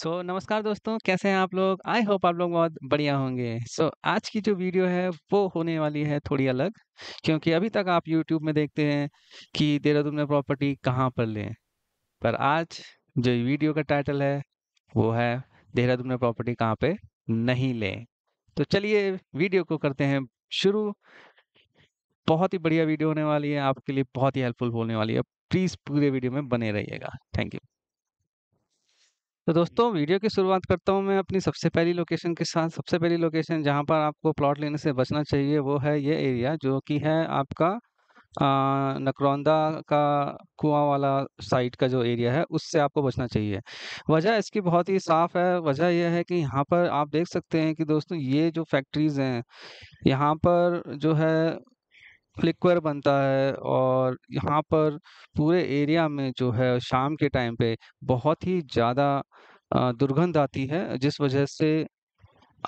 सो so, नमस्कार दोस्तों कैसे हैं आप लोग आई होप आप लोग बहुत बढ़िया होंगे सो so, आज की जो वीडियो है वो होने वाली है थोड़ी अलग क्योंकि अभी तक आप यूट्यूब में देखते हैं कि देहरादून में प्रॉपर्टी कहाँ पर लें पर आज जो वीडियो का टाइटल है वो है देहरादून में प्रॉपर्टी कहाँ पे नहीं लें तो चलिए वीडियो को करते हैं शुरू बहुत ही बढ़िया वीडियो होने वाली है आपके लिए बहुत ही हेल्पफुल होने वाली है प्लीज़ पूरे वीडियो में बने रहिएगा थैंक यू तो दोस्तों वीडियो की शुरुआत करता हूँ मैं अपनी सबसे पहली लोकेशन के साथ सबसे पहली लोकेशन जहाँ पर आपको प्लॉट लेने से बचना चाहिए वो है ये एरिया जो कि है आपका नकरौंदा का कुआं वाला साइड का जो एरिया है उससे आपको बचना चाहिए वजह इसकी बहुत ही साफ़ है वजह यह है कि यहाँ पर आप देख सकते हैं कि दोस्तों ये जो फैक्ट्रीज़ हैं यहाँ पर जो है फ्लिकवर बनता है और यहाँ पर पूरे एरिया में जो है शाम के टाइम पे बहुत ही ज़्यादा दुर्गंध आती है जिस वजह से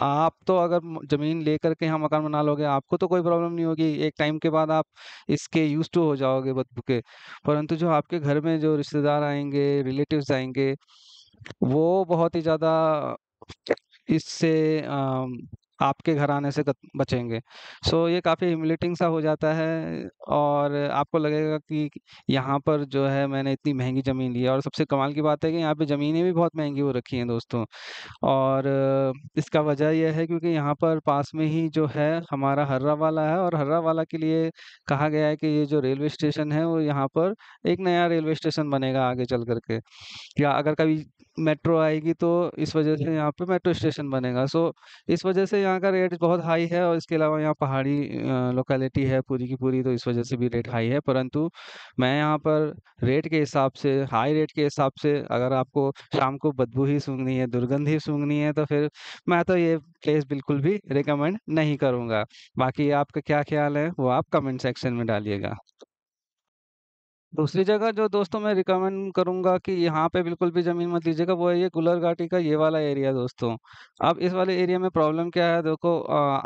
आप तो अगर ज़मीन ले करके यहाँ मकान बना लोगे आपको तो कोई प्रॉब्लम नहीं होगी एक टाइम के बाद आप इसके यूज टू हो जाओगे बदबू के परंतु जो आपके घर में जो रिश्तेदार आएंगे रिलेटिव्स आएंगे वो बहुत ही ज़्यादा इससे आपके घर आने से बचेंगे सो ये काफ़ी ह्यूमिलेटिंग सा हो जाता है और आपको लगेगा कि यहाँ पर जो है मैंने इतनी महंगी ज़मीन ली है और सबसे कमाल की बात है कि यहाँ पे ज़मीनें भी बहुत महंगी हो रखी हैं दोस्तों और इसका वजह यह है क्योंकि यहाँ पर पास में ही जो है हमारा हर्रा वाला है और हर्रा वाला के लिए कहा गया है कि ये जो रेलवे स्टेशन है वो यहाँ पर एक नया रेलवे स्टेशन बनेगा आगे चल करके या अगर कभी मेट्रो आएगी तो इस वजह से यहाँ पे मेट्रो स्टेशन बनेगा सो इस वजह से यहाँ का रेट बहुत हाई है और इसके अलावा यहाँ पहाड़ी लोकेलिटी है पूरी की पूरी तो इस वजह से भी रेट हाई है परंतु मैं यहाँ पर रेट के हिसाब से हाई रेट के हिसाब से अगर आपको शाम को बदबू ही सूंघनी है दुर्गंध ही सूंघनी है तो फिर मैं तो ये प्लेस बिल्कुल भी रिकमेंड नहीं करूँगा बाकी आपका क्या ख्याल है वो आप कमेंट सेक्शन में डालिएगा दूसरी जगह जो दोस्तों मैं रिकमेंड करूंगा कि यहाँ पे बिल्कुल भी ज़मीन मत लीजिएगा वो है ये गुलर घाटी का ये वाला एरिया दोस्तों अब इस वाले एरिया में प्रॉब्लम क्या है देखो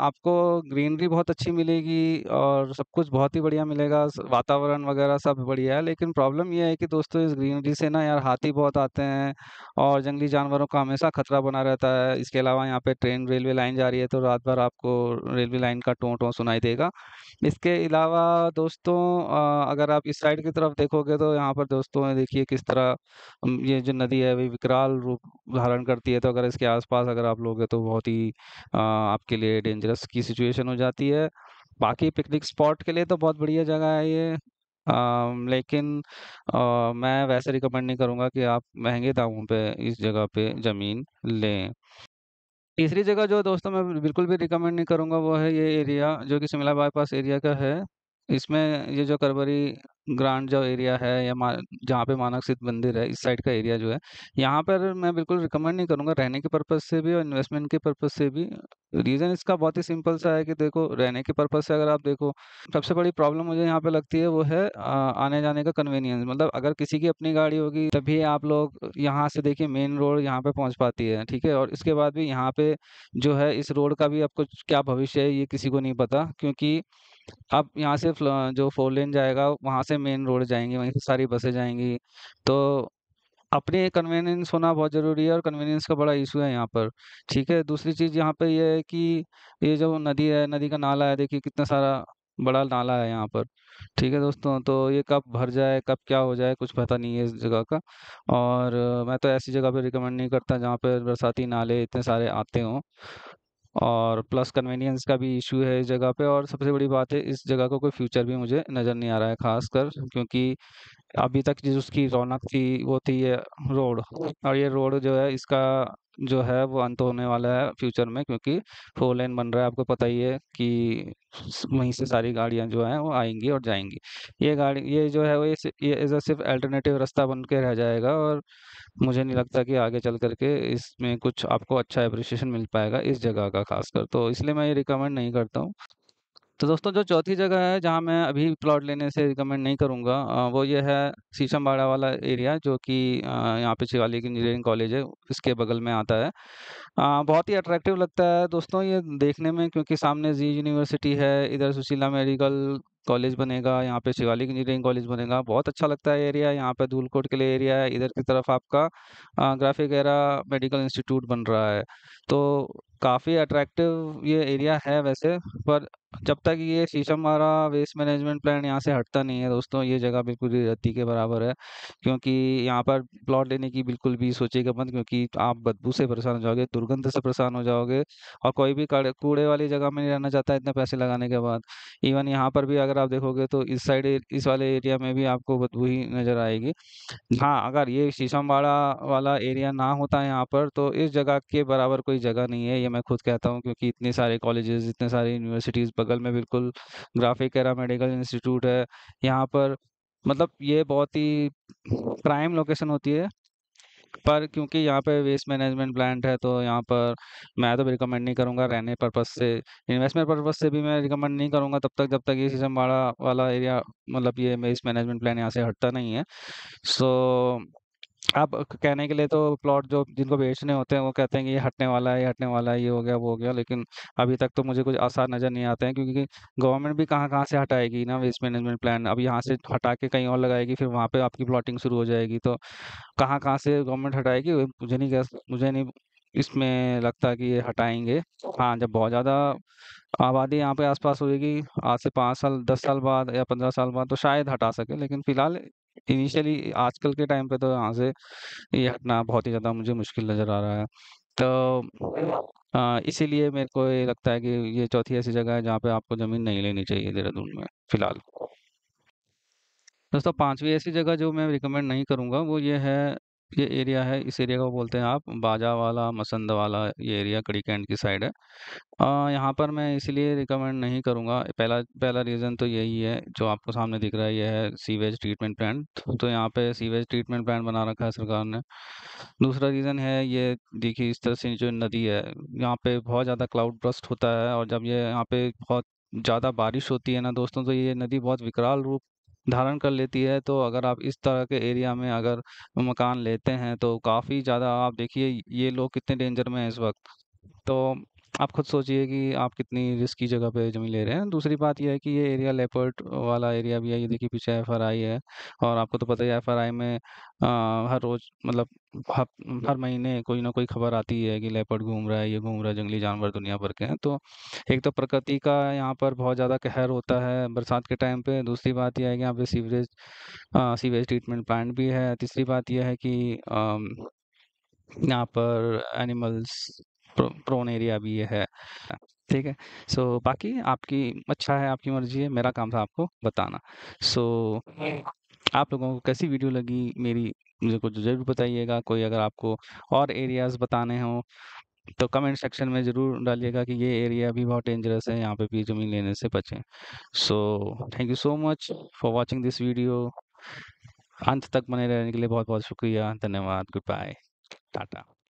आपको ग्रीनरी बहुत अच्छी मिलेगी और सब कुछ बहुत ही बढ़िया मिलेगा वातावरण वगैरह सब बढ़िया है लेकिन प्रॉब्लम ये है कि दोस्तों इस ग्रीनरी से ना यार हाथी बहुत आते हैं और जंगली जानवरों का हमेशा खतरा बना रहता है इसके अलावा यहाँ पे ट्रेन रेलवे लाइन जा रही है तो रात भर आपको रेलवे लाइन का टों टों सुनाई देगा इसके अलावा दोस्तों अगर आप इस साइड की तरफ देखोगे तो यहाँ पर दोस्तों देखिए किस तरह ये जो नदी है वही विकराल रूप धारण करती है तो अगर इसके आसपास अगर आप लोगे तो बहुत ही आपके लिए डेंजरस की सिचुएशन हो जाती है बाकी पिकनिक स्पॉट के लिए तो बहुत बढ़िया जगह है ये आ, लेकिन आ, मैं वैसे रिकमेंड नहीं करूँगा कि आप महंगे दामों पे इस जगह पे ज़मीन लें तीसरी जगह जो दोस्तों मैं बिल्कुल भी रिकमेंड नहीं करूँगा वो है ये एरिया जो कि शिमला बाईपास एरिया का है इसमें ये जो करबरी ग्रांड जो एरिया है या जहाँ पे मानक सिद्ध मंदिर है इस साइड का एरिया जो है यहाँ पर मैं बिल्कुल रिकमेंड नहीं करूँगा रहने के पर्पज़ से भी और इन्वेस्टमेंट के पर्पज़ से भी रीज़न इसका बहुत ही सिंपल सा है कि देखो रहने के पर्पज़ से अगर आप देखो सबसे बड़ी प्रॉब्लम मुझे यहाँ पे लगती है वो है आने जाने का कन्वीनियंस मतलब अगर किसी की अपनी गाड़ी होगी तभी आप लोग यहाँ से देखिए मेन रोड यहाँ पे पहुँच पाती है ठीक है और इसके बाद भी यहाँ पे जो है इस रोड का भी आपको क्या भविष्य है ये किसी को नहीं पता क्योंकि अब यहाँ से जो फोर लेन जाएगा वहाँ से मेन रोड जाएंगी वहीं से सारी बसें जाएंगी तो अपने कन्वीनियंस होना बहुत ज़रूरी है और कन्वीनियंस का बड़ा इशू है यहाँ पर ठीक है दूसरी चीज़ यहाँ पर यह है कि ये जो नदी है नदी का नाला है देखिए कितना सारा बड़ा नाला है यहाँ पर ठीक है दोस्तों तो ये कब भर जाए कब क्या हो जाए कुछ पता नहीं है इस जगह का और मैं तो ऐसी जगह पर रिकमेंड नहीं करता जहाँ पर बरसाती नाले इतने सारे आते हों और प्लस कन्वीनियंस का भी इशू है इस जगह पे और सबसे बड़ी बात है इस जगह का को कोई फ्यूचर भी मुझे नज़र नहीं आ रहा है खासकर क्योंकि अभी तक जो उसकी रौनक थी वो थी ये रोड और ये रोड जो है इसका जो है वो अंत होने वाला है फ्यूचर में क्योंकि फोर लेन बन रहा है आपको पता ही है कि वहीं से सारी गाड़ियां जो हैं वो आएंगी और जाएंगी ये गाड़ी ये जो है वो ये ये सिर्फ अल्टरनेटिव रास्ता बन के रह जाएगा और मुझे नहीं लगता कि आगे चल करके इसमें कुछ आपको अच्छा अप्रिसिएशन मिल पाएगा इस जगह का खासकर तो इसलिए मैं ये रिकमेंड नहीं करता हूँ तो दोस्तों जो चौथी जगह है जहाँ मैं अभी प्लॉट लेने से रिकमेंड नहीं करूँगा वो ये है शीशम बाड़ा वाला एरिया जो कि यहाँ पे शिवालिक इंजीनियरिंग कॉलेज है इसके बगल में आता है आ, बहुत ही अट्रैक्टिव लगता है दोस्तों ये देखने में क्योंकि सामने जी यूनिवर्सिटी है इधर सुशीला मेडिकल कॉलेज बनेगा यहाँ पे शिवालिक इंजीनियरिंग कॉलेज बनेगा बहुत अच्छा लगता है एरिया यहाँ पे धूलकोट के लिए एरिया है इधर की तरफ आपका ग्राफिक एरा मेडिकल इंस्टीट्यूट बन रहा है तो काफ़ी अट्रैक्टिव ये एरिया है वैसे पर जब तक ये शीशम शीशमबाड़ा वेस्ट मैनेजमेंट प्लान यहाँ से हटता नहीं है दोस्तों ये जगह बिल्कुल ही रद्दी के बराबर है क्योंकि यहाँ पर प्लॉट लेने की बिल्कुल भी सोचेगा मत क्योंकि आप बदबू से परेशान हो जाओगे दुर्गंध से परेशान हो जाओगे और कोई भी कूड़े वाली जगह में नहीं रहना चाहता इतने पैसे लगाने के बाद इवन यहाँ पर भी अगर आप देखोगे तो इस साइड इस वाले एरिया में भी आपको बदबू ही नज़र आएगी हाँ अगर ये शीशम वाला एरिया ना होता है यहाँ पर तो इस जगह के बराबर कोई जगह नहीं है ये मैं खुद कहता हूँ क्योंकि इतने सारे कॉलेजेस इतने सारे यूनिवर्सिटीज़ बगल में बिल्कुल ग्राफिक एरा मेडिकल इंस्टीट्यूट है यहाँ पर मतलब ये बहुत ही प्राइम लोकेशन होती है पर क्योंकि यहाँ पे वेस्ट मैनेजमेंट प्लांट है तो यहाँ पर मैं तो रिकमेंड नहीं करूँगा रहने पर्पज़ से इन्वेस्टमेंट पर्पज़ से भी मैं रिकमेंड नहीं करूँगा तब तक जब तक ये वाला वाला एरिया मतलब ये वेस्ट मैनेजमेंट प्लान यहाँ से हटता नहीं है सो अब कहने के लिए तो प्लॉट जो जिनको बेचने होते हैं वो कहते हैं कि ये हटने वाला है ये हटने वाला है ये हो गया वो हो गया लेकिन अभी तक तो मुझे कुछ आसार नज़र नहीं आते हैं क्योंकि गवर्नमेंट भी कहाँ कहाँ से हटाएगी ना वेस्ट मैनेजमेंट प्लान अब यहाँ से हटा के कहीं और लगाएगी फिर वहाँ पर आपकी प्लॉटिंग शुरू हो जाएगी तो कहाँ कहाँ से गवर्नमेंट हटाएगी मुझे नहीं कह मुझे नहीं इसमें लगता कि ये हटाएंगे हाँ जब बहुत ज़्यादा आबादी यहाँ पे आसपास होगी आज से पाँच साल दस साल बाद या पंद्रह साल बाद तो शायद हटा सके लेकिन फ़िलहाल इनिशियली आजकल के टाइम पे तो यहाँ से ये हटना बहुत ही ज़्यादा मुझे मुश्किल नज़र आ रहा है तो इसीलिए मेरे को ये लगता है कि ये चौथी ऐसी जगह है जहाँ पे आपको ज़मीन नहीं लेनी चाहिए देहरादून में फ़िलहाल। दोस्तों, पांचवी ऐसी जगह जो मैं रिकमेंड नहीं करूँगा वो ये है ये एरिया है इस एरिया को बोलते हैं आप बाजा वाला मसंद वाला ये एरिया कड़ी कैंट की साइड है आ, यहाँ पर मैं इसीलिए रिकमेंड नहीं करूँगा पहला पहला रीज़न तो यही है जो आपको सामने दिख रहा है ये है सीवेज ट्रीटमेंट प्लांट तो यहाँ पे सीवेज ट्रीटमेंट प्लांट बना रखा है सरकार ने दूसरा रीज़न है ये देखिए इस तरह से जो नदी है यहाँ पर बहुत ज़्यादा क्लाउड ब्रस्ट होता है और जब ये यहाँ पर बहुत ज़्यादा बारिश होती है ना दोस्तों तो ये नदी बहुत विकराल रूप धारण कर लेती है तो अगर आप इस तरह के एरिया में अगर मकान लेते हैं तो काफ़ी ज़्यादा आप देखिए ये लोग कितने डेंजर में हैं इस वक्त तो आप खुद सोचिए कि आप कितनी रिस्की जगह पे ज़मीन ले रहे हैं। दूसरी बात यह है कि ये एरिया लेपर्ट वाला एरिया भी है, ये देखिए पीछे आई है और आपको तो पता ही आर आई में आ, हर रोज़ मतलब हर, हर महीने कोई ना कोई खबर आती है कि लेपर्ड घूम रहा है, ये घूम रहा है, जंगली जानवर दुनिया भर के हैं। तो एक तो प्रकृति का यहाँ पर बहुत ज़्यादा कहर होता है बरसात के टाइम पे, दूसरी बात यह है कि यहाँ पे sewerage sewerage sewage treatment plant भी है, तीसरी बात यह है कि यहाँ पर एनिमल्स प्रोन एरिया भी ये है ठीक है सो so, बाकी आपकी अच्छा है आपकी मर्जी है मेरा काम था आपको बताना सो so, आप लोगों को कैसी वीडियो लगी मेरी मुझे कुछ ज़रूर बताइएगा कोई अगर आपको और एरियाज़ बताने हों तो कमेंट सेक्शन में ज़रूर डालिएगा कि ये एरिया भी बहुत डेंजरस है यहाँ पे भी ज़मीन लेने से बचें so thank you so much for watching this video अंत तक बने रहने के लिए बहुत बहुत शुक्रिया धन्यवाद गुड बाय टाटा